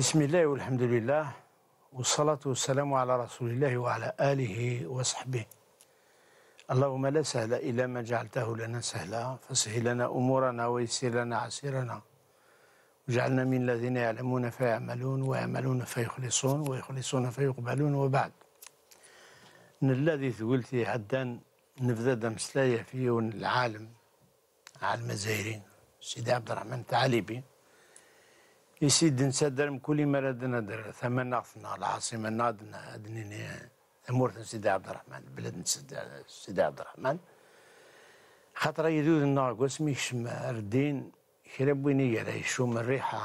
بسم الله والحمد لله والصلاة والسلام على رسول الله وعلى آله وصحبه اللهم لا سهل إلا ما جعلته لنا سهلا فسهل لنا أمورنا ويسر لنا عسيرنا وجعلنا من الذين يعلمون فيعملون ويعملون فيخلصون ويخلصون فيقبلون وبعد من الذي ثقلتي حدا نبذا مسلايا فيه العالم عالم زيرين سيدي عبد الرحمن بي يسيد نسدر كل ما راد در ثمن غثنا العاصمة نادنا أدنيني أمور سيدي عبد الرحمن بلاد سيدي عبد الرحمن خاطر يدود النار قسمي شم الدين كلاب وين شو يشوم ريحة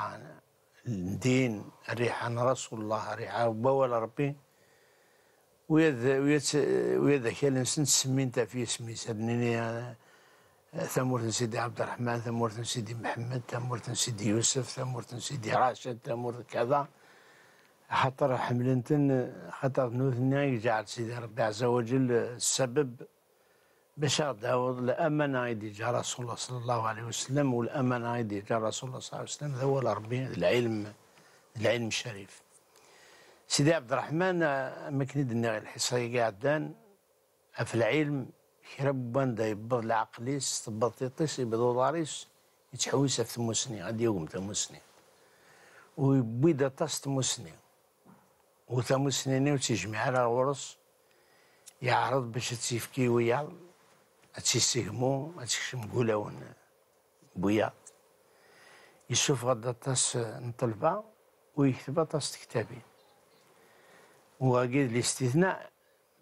الدين ريحة رسول الله ريحة بوال ربي ويذ ويذ ويذ خيال نسنت سمين انت في اسمي سبنيني ثمورة سيدي عبد الرحمن ثمورة سيدي محمد ثمورة سيدي يوسف ثمورة سيدي راشد ثمورة كذا خاطر حملنتن خاطر نوثنا جعل سيدي ربي عز وجل السبب باش داوض الامانه يدي جا رسول الله صلى الله عليه وسلم والامانه يدي جا رسول الله صلى الله عليه وسلم هو ربي العلم العلم الشريف سيدي عبد الرحمن ما كنت الحصه قاعدان في العلم كربان دا العقليس تبطيطيس بطيطيس بدولاريس يتحوسها في ثموسني غادي يقوم ثموسني ويبيد طاس ثموسني وثموسني نيو تيجمع على الورص يعرض باش تيفكي ويا تيسيهمو تيكشم قولاون بويا يشوف غدا طاس نطلبه ويكتب طاس كتابي وأكيد الاستثناء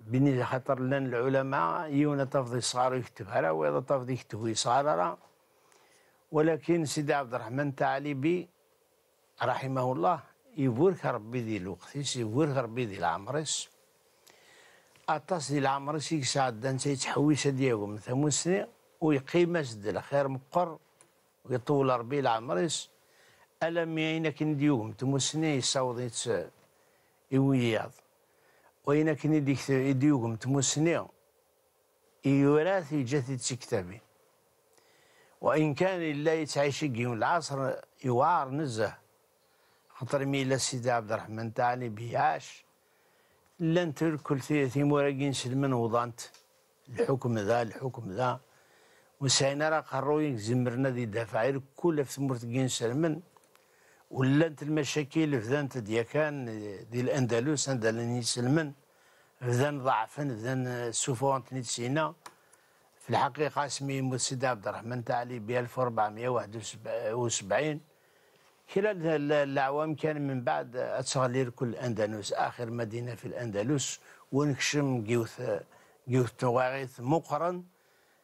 بني خاطر لان العلماء يونا تفضي صغار يكتب راه ويضا تفضي يكتب ويصغار راه ولكن سيدي عبد الرحمن تعاليبي رحمه الله يبورك ربي ذي الوقت يبورك ربي ذي العمرس أطاس ذي العمرس يساعد دان سيتحويس ديالو من ثمون سنة ويقيم أسد الخير مقر ويطول ربي العمرس ألم يعينك نديوهم ثمون سنين يصاوض يوياض وين كني ديك يديوكم تمسني يوراثي جات تكتابي وان كان لا يتعيش يوم العصر يوار نزه خاطر ميلا سيدي عبد الرحمن تعالي بياش لن تركل ثلاثين مراقين سلمن وضانت الحكم ذا الحكم ذا وسعينا راه قروي زمرنا دي دافعير كل في ثمرت كين سلمن ولات المشاكل فدانت ديا كان الاندلس اندلني سلمن بدان ضعفن بدان سوفون تنيتسينا في الحقيقة اسمي مسيد عبد الرحمن تعالي ب 1471 خلال الأعوام كان من بعد أتغلير كل الأندلس آخر مدينة في الأندلس ونكشم جيوث جيوث مقرن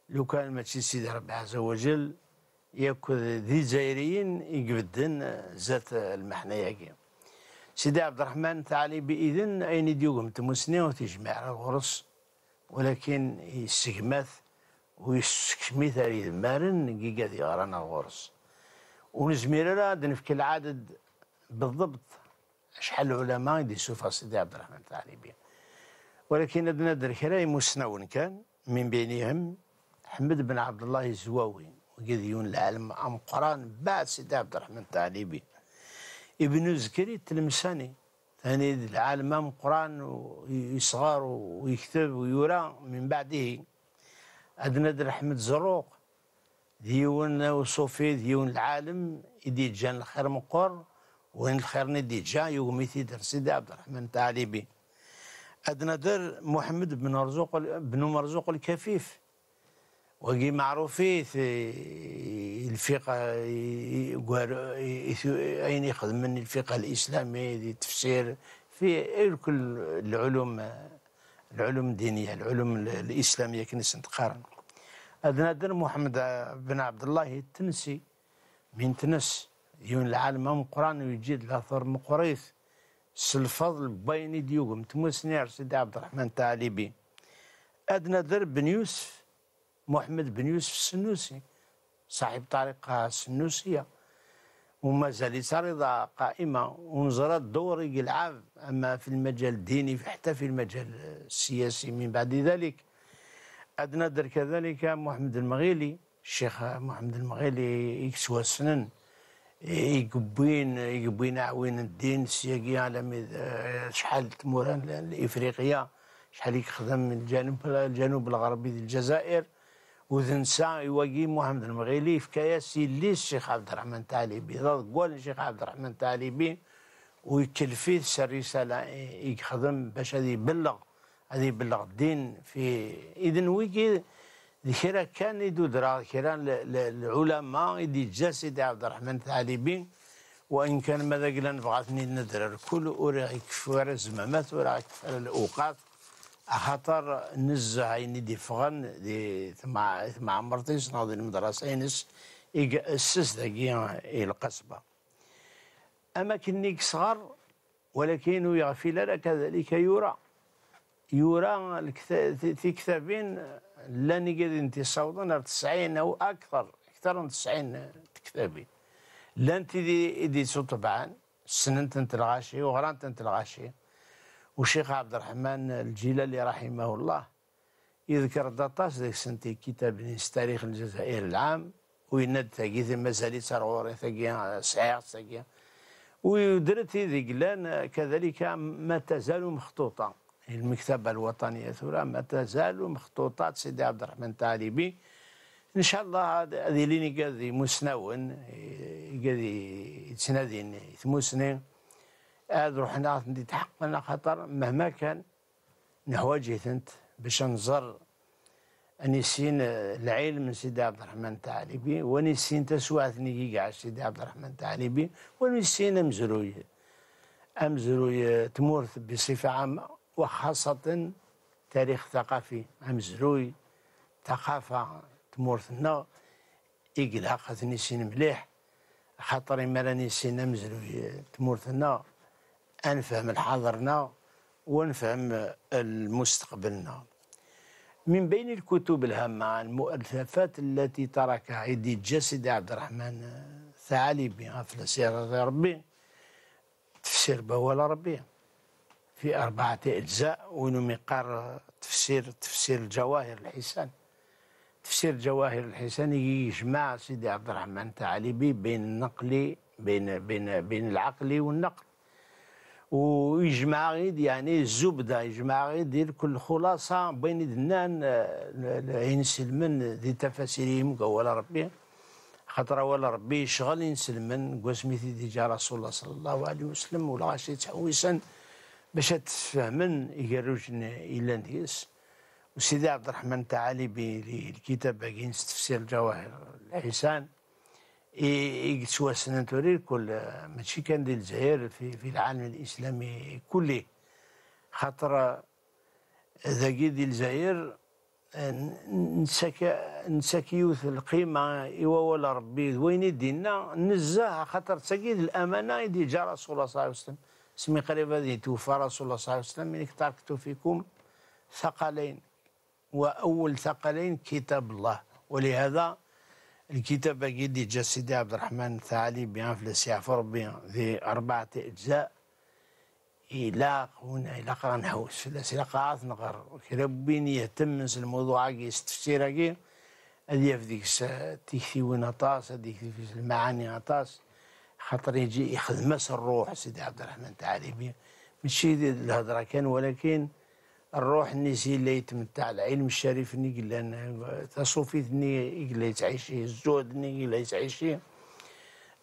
لو كان ماشي سيدي ربي عز وجل ياكل ذي زايرين يقبدن زات المحنة ياكي سيدي عبد الرحمن تعالي بإذن أين ديوكم تمسني وتجمع الغرس ولكن يستكمث ويستكمث على مارن كي قاعد غرانا الغرس ونزمير راه دنفك العدد بالضبط شحال العلماء يدي سوفا سيدي عبد الرحمن تعالي بي ولكن عندنا دركرا مسنون كان من بينهم حمد بن عبد الله الزواوي وقذيون العالم أمقران بعد سيدي عبد الرحمن التعليبي ابن زكري تلمساني ثاني العالم أمقران ويصغر ويكتب ويرى من بعده أدنى أحمد زروق ديون وصوفي ديون العالم يدي جان الخير مقر وين الخير ندي جا يومي تيدر سيدي عبد الرحمن التعليبي أدنى در محمد بن مرزوق بن مرزوق الكفيف وكي معروفي آه، الفقه آه، آه، اين يخدم من الفقه الاسلامي التفسير في كل العلوم العلوم الدينيه العلوم الاسلاميه كنس نتقارن أدنى دن محمد بن عبد الله التنسي من تنس يون العالم من قران ويجيد لاثر من قريث سلفضل بين ديوغم تموسني سيدي عبد الرحمن بي أدنى در بن يوسف محمد بن يوسف السنوسي صاحب طريقة السنوسية ومازال رضا قائمة ونظرة دور يلعب أما في المجال الديني حتى في المجال السياسي من بعد ذلك أدنى كذلك محمد المغيلي الشيخ محمد المغيلي يكسوى سنن يقبين يقبين عوين الدين السياقي على شحال تموران الافريقيه شحال يخدم من الجنوب الجنوب الغربي للجزائر وذنسا يواجي محمد المغيلي في كياسي لي الشيخ عبد الرحمن تاليبي ضد قول الشيخ عبد الرحمن تاليبي ويكلفي الرسالة يخدم باش هذه يبلغ هذه يبلغ الدين في إذن ويجي ذكرى كان درا ذكرى العلماء يدي جا سيدي عبد الرحمن تاليبي وإن كان ماذا قلنا بغاتني ندرر كل أوريك فرز الزمامات وراك كفر الأوقات خاطر نزع عيني دي فغن دي ثم ثم عمرتي ناضي المدرسه ينس اسس داكي القصبه اما كنيك صغر ولكن يغفل لا كذلك يرى يرى في كتابين لا نقدر تصوتون 90 او اكثر اكثر من 90 كتابين لا انت دي دي طبعا سننت انت الغاشي وغرانت انت الغاشي والشيخ عبد الرحمن الجلالي رحمه الله يذكر داتاس ذاك سنتي كتاب تاريخ الجزائر العام ويند تاكي ذي مازال تروري تاكي سعير تاكي ودرت ذيك كذلك ما تزال مخطوطه المكتبه الوطنيه ثورة ما تزال مخطوطات سيدي عبد الرحمن التعليبي ان شاء الله هذه لين قاضي مسنون قاضي يتسنادين ثموسنين هذا روحنا عندي تحققنا خطر مهما كان نحواجه ثنت باش نزر أنيسين العلم من سيدي عبد الرحمن التعليبي ونسين تسوعتني كاع سيدي عبد الرحمن التعليبي ونسين امزروي امزروي تمورث بصفه عامه وخاصه تاريخ ثقافي امزروي ثقافه تمورثنا إقلاق نسين مليح خاطر ما راني سين امزروي تمورثنا نفهم حاضرنا ونفهم المستقبلنا من بين الكتب الهامة المؤلفات التي تركها عيدي جسد عبد الرحمن ثعالبي في سيرة ربي تفسير بوال ربي في أربعة أجزاء ونمقار تفسير تفسير جواهر الحسان تفسير جواهر الحسان يجمع سيدي عبد الرحمن ثعالبي بين النقل بين بين بين العقل والنقل ويجمع غير يعني الزبده يجمع غير يدير كل خلاصه بين يدنان آه، العين سلمن ذي تفاسيرهم ولا ربي خاطر ولا ربي شغل ينسلمن قوسميتي ديجا رسول الله صلى الله عليه وسلم ولا غاشي تحويسا باش تفهمن يقروجن الى نديس وسيدي عبد الرحمن تعالي بالكتاب باقي تفسير الجواهر الحسان يتواسنا توري الكل ماشي كان ديال الجزائر في, في العالم الاسلامي كله خاطر ذاك ديال الجزائر نساك نساكيوث القيمة ايوا ولا ربي وين يدينا نزاه خاطر تسكيد الأمانة يدي جا رسول الله صلى الله عليه وسلم سمي قريبا هذه توفى رسول الله صلى الله عليه وسلم إنك تركت فيكم ثقلين وأول ثقلين كتاب الله ولهذا الكتاب جا سيدي عبد الرحمن ثعلي في يعفر بين ذي أربعة أجزاء إلا هنا إلاق غنحوس في إلاق قاعات نقر كربين يهتم الموضوع كي استفسير كي هذه في ديك تيكتي وين أطاس هذيك في المعاني أطاس خاطر يجي يخدم الروح سيدي عبد الرحمن تعالي ماشي الهضرة كان ولكن الروح نسي اللي يتمتع العلم الشريف اللي لنا تصوفيت اللي قلا يتعيشي الزهد اللي قلا يتعيشي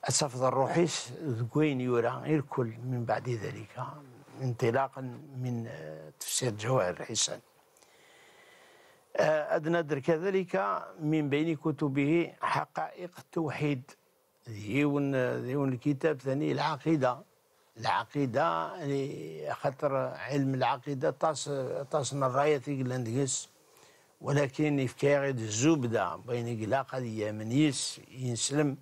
أتفضل الروحيس ذكوين يورا غير كل من بعد ذلك انطلاقا من آه، تفسير جواهر الحسن آه، أدنى كذلك من بين كتبه حقائق التوحيد ديون ديون الكتاب ثاني العقيده العقيدة يعني خاطر علم العقيدة طاس طاس من الراية تيقلندقس ولكن يفكاغد الزبدة بين قلاقة من يس ينسلم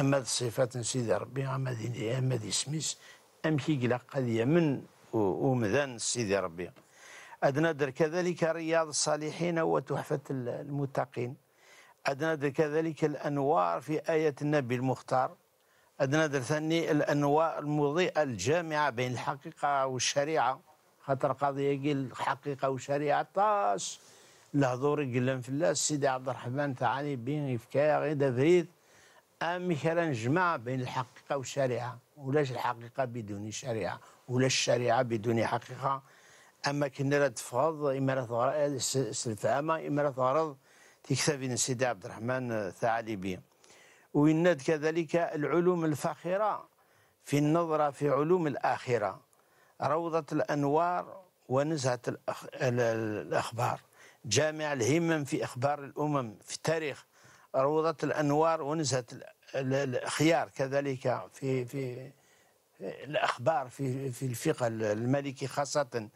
أما صفات سيدي ربي أما دي أما دي سميس أم كي قلاقة من ومذان سيدي ربي أدنى كذلك رياض الصالحين وتحفة المتقين أدنى كذلك الأنوار في آية النبي المختار أدنى ثاني الأنواع المضيئة الجامعة بين الحقيقة والشريعة خاطر قضية قيل حقيقة وشريعة طاش لهضور قلن الله سيدي عبد الرحمن تعاني بين يفكايا غير دفريد أمي كان جمع بين الحقيقة والشريعة ولاش الحقيقة بدون شريعة ولاش الشريعة بدون حقيقة أما كنا لا تفض إما لا سلفامة إما لا تكتب سيدي عبد الرحمن ثعلبي ويناد كذلك العلوم الفاخرة في النظرة في علوم الآخرة روضة الأنوار ونزهة الأخبار جامع الهمم في أخبار الأمم في التاريخ روضة الأنوار ونزهة الأخيار كذلك في في الأخبار في في الفقه المالكي خاصة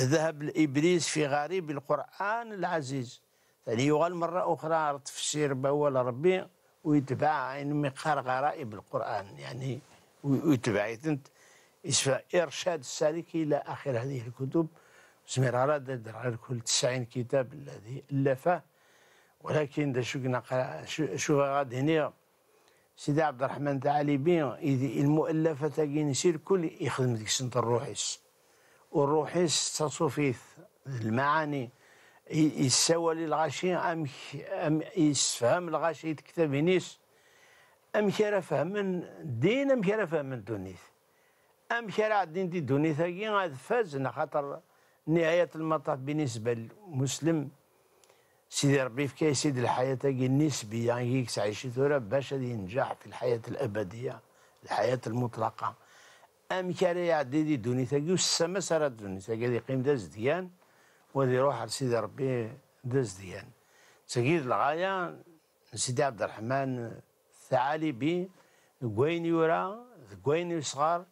ذهب لإبليس في غريب القرآن العزيز يعني يغال مرة أخرى تفسير بأول ربي ويتبع يعني انهم غرائب القران يعني ويتبع يسفى ارشاد السالك الى اخر هذه الكتب سمير أراد على كل تسعين كتاب الذي ألفه ولكن دا شو نقرا شو غادي هنا سيدي عبد الرحمن تعالي بين المؤلفة تاعي نسير كل يخدم ديك سنة الروحيس والروحيس تصوفيث المعاني يساول الغاشي ام ام يسفهم الغاشي يتكتب هنيس امك راه فهمن دين امك راه فهمن دونيس ام راه دين دي الدنيت هاكي غاد فازنا خاطر نهاية المطاف بالنسبة للمسلم سيدي ربي في سيدي الحياة تاكي النسبية يعني كيكس عايشي باش ينجح في الحياة الأبدية الحياة المطلقة أم راه يعدي دي الدنيت هاكي والسما سرا الدنيت هاكي داز ديان زديان وذي روح على سيدي ربي دز ديان تسقيد الغاية سيدي عبد الرحمن ثعالي بي قويني ورا قويني صغار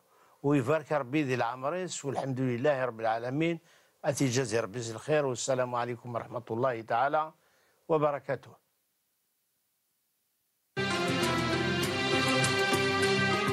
ويفارك ربي ذي العمريس والحمد لله رب العالمين أتي جزي ربي الخير والسلام عليكم ورحمة الله تعالى وبركاته